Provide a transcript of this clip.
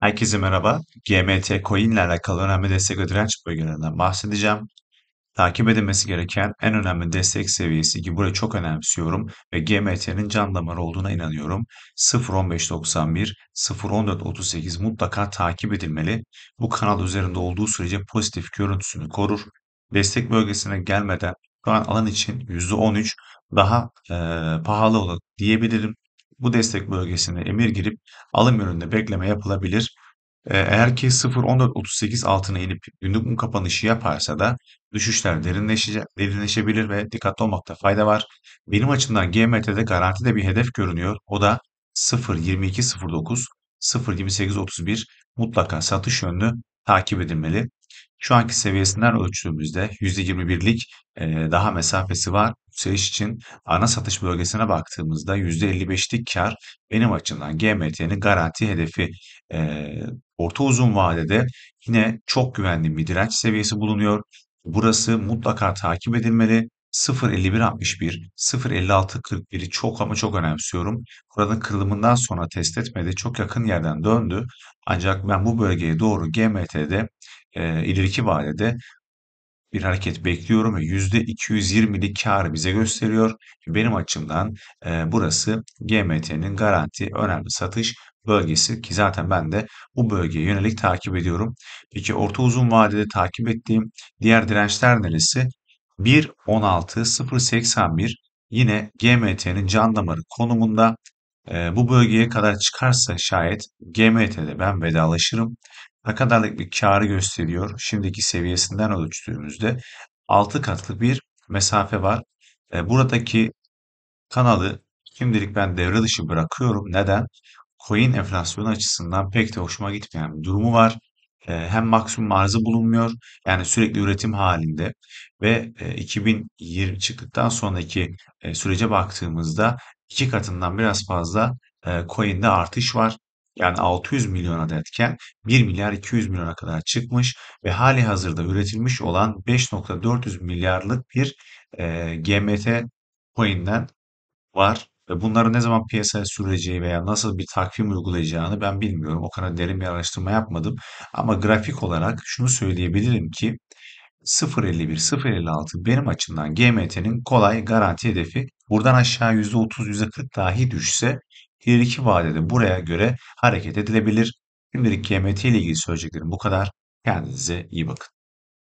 Herkese merhaba. GMT Coin ile alakalı önemli destek ve direnç bölgelerinden bahsedeceğim. Takip edilmesi gereken en önemli destek seviyesi ki burayı çok önemsiyorum ve GMT'nin can damarı olduğuna inanıyorum. 0.1591, 0.1438 mutlaka takip edilmeli. Bu kanal üzerinde olduğu sürece pozitif görüntüsünü korur. Destek bölgesine gelmeden şu an alan için %13 daha e, pahalı olur diyebilirim. Bu destek bölgesine emir girip alım yönünde bekleme yapılabilir. Eğer ki 0.14.38 altına inip günlük mum kapanışı yaparsa da düşüşler derinleşebilir ve dikkatli olmakta fayda var. Benim açımdan GMT'de garantide bir hedef görünüyor. O da 0.22.09, 0.28.31 mutlaka satış yönünü takip edilmeli. Şu anki seviyesinden ölçtüğümüzde %21'lik e, daha mesafesi var. Yükseliş için ana satış bölgesine baktığımızda %55'lik kar benim açımdan GMT'nin garanti hedefi. E, orta uzun vadede yine çok güvenli bir direnç seviyesi bulunuyor. Burası mutlaka takip edilmeli. 0.51.61, 0.56.41'i çok ama çok önemsiyorum. Buranın kırılımından sonra test etmedi. Çok yakın yerden döndü. Ancak ben bu bölgeye doğru GMT'de e, ileriki vadede bir hareket bekliyorum ve %220'lik kar bize gösteriyor. Benim açımdan e, burası GMT'nin garanti önemli satış bölgesi ki zaten ben de bu bölgeye yönelik takip ediyorum. Peki orta uzun vadede takip ettiğim diğer dirençler neresi? 1.16.081 yine GMT'nin can damarı konumunda e, bu bölgeye kadar çıkarsa şayet GMT'de ben vedalaşırım ne kadarlık bir karı gösteriyor şimdiki seviyesinden ölçtüğümüzde 6 katlık bir mesafe var. E, buradaki kanalı şimdilik ben devre dışı bırakıyorum. Neden? Coin enflasyonu açısından pek de hoşuma gitmeyen bir durumu var. E, hem maksimum arzı bulunmuyor yani sürekli üretim halinde ve e, 2020 çıktıktan sonraki e, sürece baktığımızda iki katından biraz fazla e, coin'de artış var yani 600 milyon adetken 1 milyar 200 milyona kadar çıkmış ve hali hazırda üretilmiş olan 5.400 milyarlık bir e, GMT coin'den var. Ve bunları ne zaman piyasaya süreceği veya nasıl bir takvim uygulayacağını ben bilmiyorum. O kadar derin bir araştırma yapmadım. Ama grafik olarak şunu söyleyebilirim ki 0.51-0.56 benim açımdan GMT'nin kolay garanti hedefi. Buradan aşağı %30-%40 dahi düşse ileriki vadede buraya göre hareket edilebilir. Şimdilik GMT ile ilgili söyleyeceklerim bu kadar. Kendinize iyi bakın.